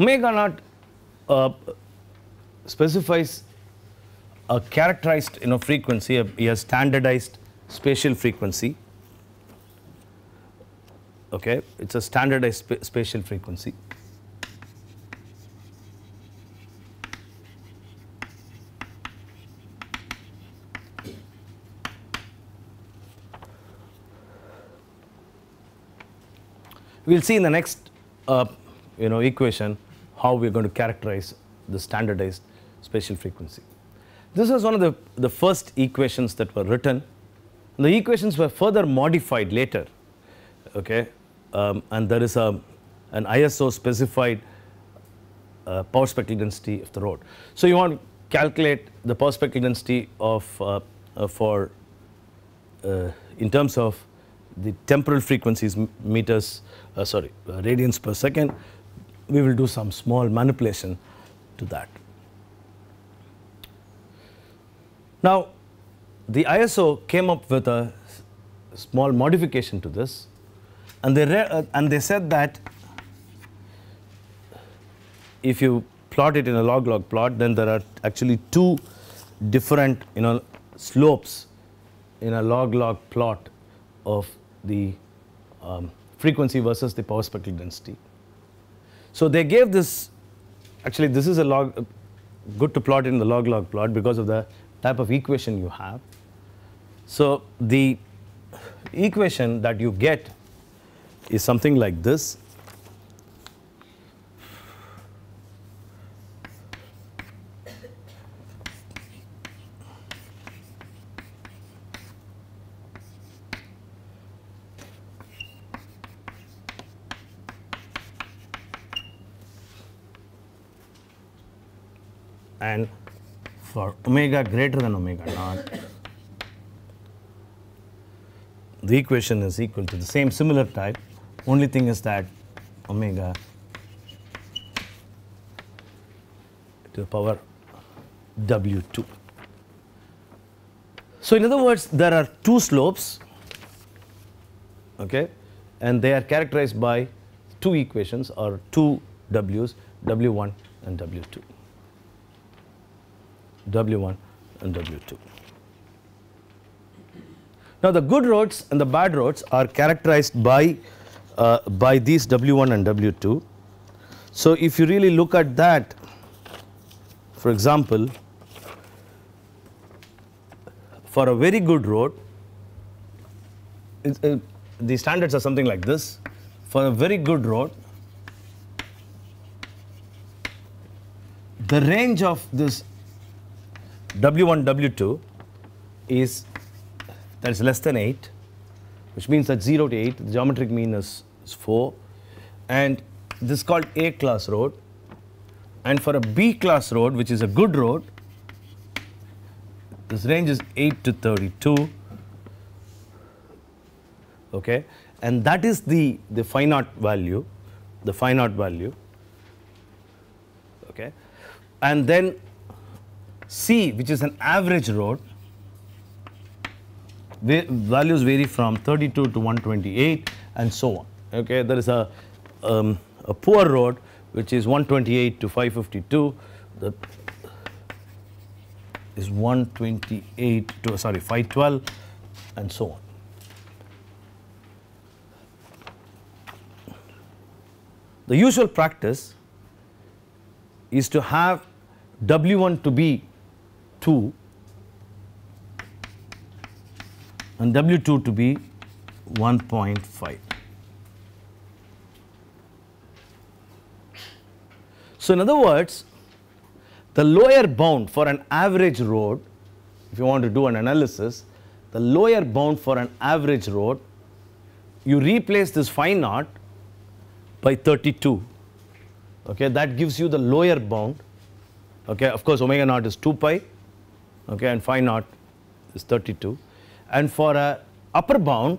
omega naught uh, specifies a characterized you know, frequency, a, a standardized spatial frequency. Okay, it's a standardized sp spatial frequency. We will see in the next uh, you know, equation how we're going to characterize the standardized spatial frequency. This was one of the, the first equations that were written. The equations were further modified later, okay, um, and there is a, an ISO specified uh, power spectral density of the road. So you want to calculate the power spectral density of uh, uh, for uh, in terms of the temporal frequencies meters uh, sorry uh, radians per second we will do some small manipulation to that. Now, the ISO came up with a small modification to this and they, uh, and they said that if you plot it in a log log plot then there are actually two different you know slopes in a log log plot of the um, frequency versus the power spectral density. So they gave this, actually this is a log, good to plot in the log-log plot because of the type of equation you have. So the equation that you get is something like this for omega greater than omega naught, the equation is equal to the same similar type. Only thing is that omega to the power W2. So in other words, there are two slopes, okay, and they are characterized by two equations or two W's, W1 and W2. W1 and W2. Now the good roads and the bad roads are characterized by, uh, by these W1 and W2. So if you really look at that, for example, for a very good road, it, the standards are something like this. For a very good road, the range of this W1, W2 is that is less than 8 which means that 0 to 8 the geometric mean is, is 4 and this is called A class road and for a B class road which is a good road this range is 8 to 32 okay and that is the the finite value the finite value okay and then C, which is an average road, values vary from 32 to 128 and so on. Okay, there is a, um, a poor road which is 128 to 552. That is 128 to sorry 512 and so on. The usual practice is to have W1 to be 2 and W2 to be 1.5. So, in other words, the lower bound for an average road, if you want to do an analysis, the lower bound for an average road, you replace this phi naught by 32. Okay, that gives you the lower bound. Okay, of course, omega naught is 2 pi okay, and phi naught is 32. And for a upper bound,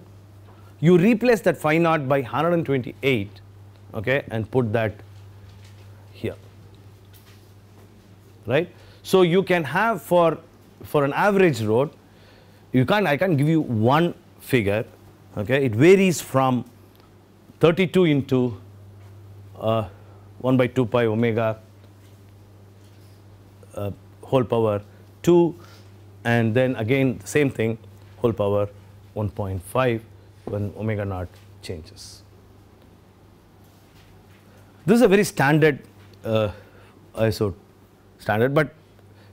you replace that phi naught by 128, okay, and put that here, right? So you can have for for an average road, you can't I can't give you one figure, okay? It varies from 32 into uh, 1 by 2 pi omega uh, whole power 2 and then again the same thing whole power 1.5 when omega naught changes. This is a very standard uh, ISO standard, but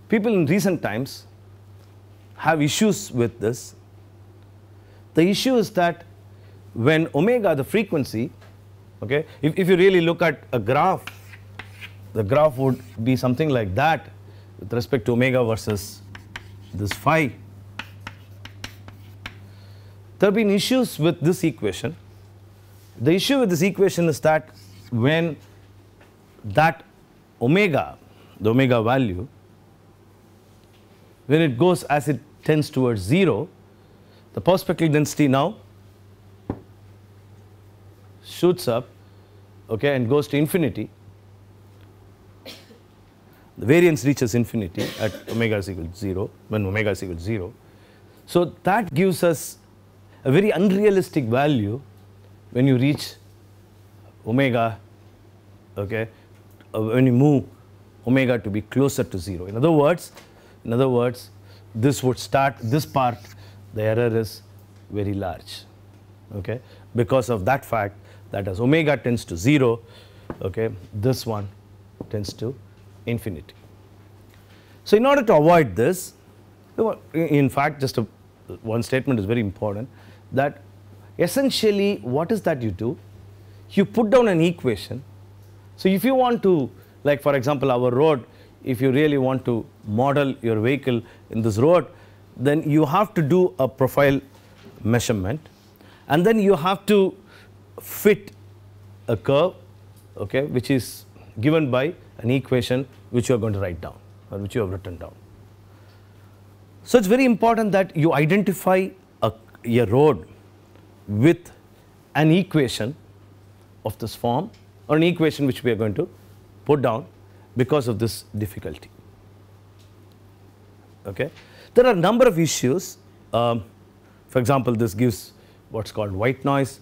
people in recent times have issues with this. The issue is that when omega the frequency, okay, if, if you really look at a graph, the graph would be something like that with respect to omega versus this phi. There have been issues with this equation. The issue with this equation is that when that omega, the omega value, when it goes as it tends towards 0, the perspective density now shoots up okay, and goes to infinity the variance reaches infinity at omega is equal to 0, when omega is equal to 0. So that gives us a very unrealistic value when you reach omega, okay, uh, when you move omega to be closer to 0. In other words, in other words, this would start, this part, the error is very large, okay, because of that fact that as omega tends to 0, okay, this one tends to infinity. So, in order to avoid this, in fact just a, one statement is very important that essentially what is that you do? You put down an equation. So, if you want to like for example, our road if you really want to model your vehicle in this road then you have to do a profile measurement and then you have to fit a curve okay, which is given by an equation which you are going to write down or which you have written down. So it's very important that you identify a, a road with an equation of this form or an equation which we are going to put down because of this difficulty. Okay. There are a number of issues. Um, for example, this gives what's called white noise,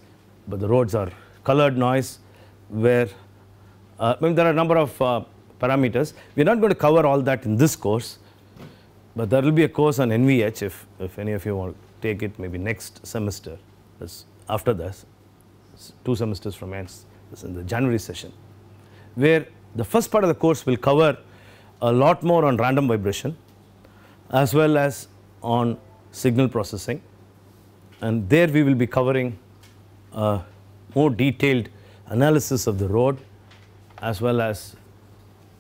but the roads are colored noise where uh, there are a number of uh, parameters. We are not going to cover all that in this course, but there will be a course on NVH if, if any of you want to take it maybe next semester, after this, two semesters from ends, this in the January session, where the first part of the course will cover a lot more on random vibration as well as on signal processing and there we will be covering a uh, more detailed analysis of the road as well as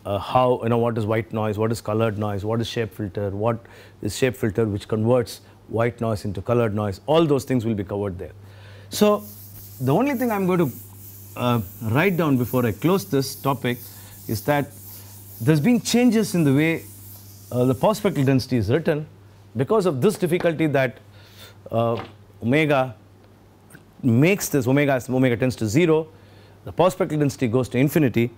uh, how, you know, what is white noise, what is colored noise, what is shape filter, what is shape filter which converts white noise into colored noise, all those things will be covered there. So, the only thing I am going to uh, write down before I close this topic is that there's been changes in the way uh, the power spectral density is written because of this difficulty that uh, omega makes this omega omega tends to 0 the power spectral density goes to infinity.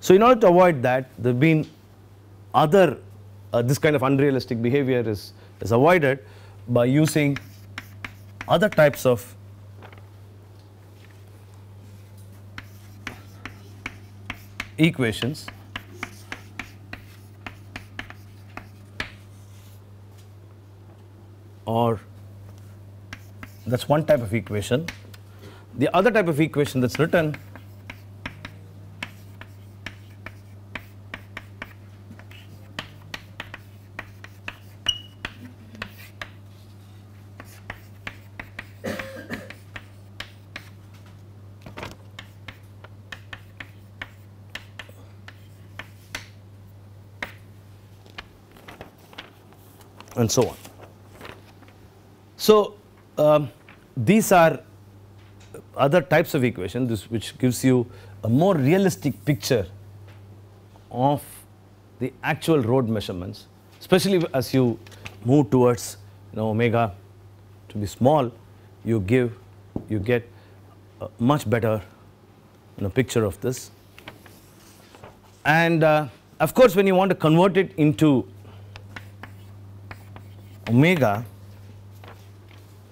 So in order to avoid that, there have been other uh, this kind of unrealistic behavior is, is avoided by using other types of equations or that is one type of equation. The other type of equation that is written and so on. So um, these are other types of equations which gives you a more realistic picture of the actual road measurements, especially as you move towards you know, omega to be small, you give, you get a much better you know, picture of this. And uh, of course, when you want to convert it into omega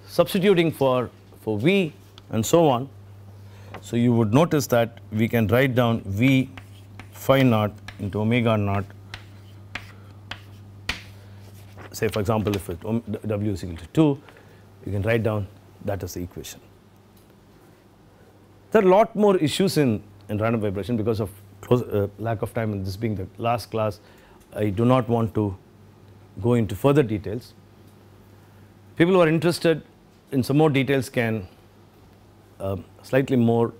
substituting for, for V and so on. So, you would notice that we can write down V phi naught into omega naught say for example if it W is equal to 2 you can write down that as the equation. There are a lot more issues in, in random vibration because of close, uh, lack of time and this being the last class I do not want to go into further details. People who are interested in some more details can, uh, slightly more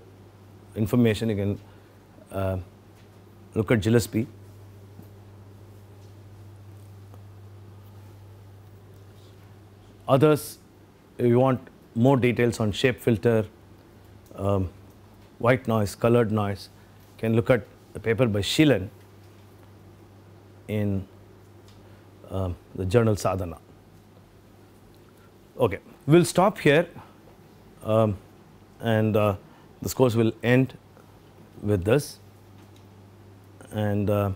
information, you can uh, look at Gillespie. Others, if you want more details on shape filter, um, white noise, colored noise, can look at the paper by Shilen in uh, the journal Sadhana. Okay, we'll stop here, um, and uh, this course will end with this, and uh,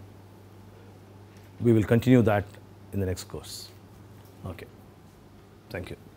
we will continue that in the next course. Okay, thank you.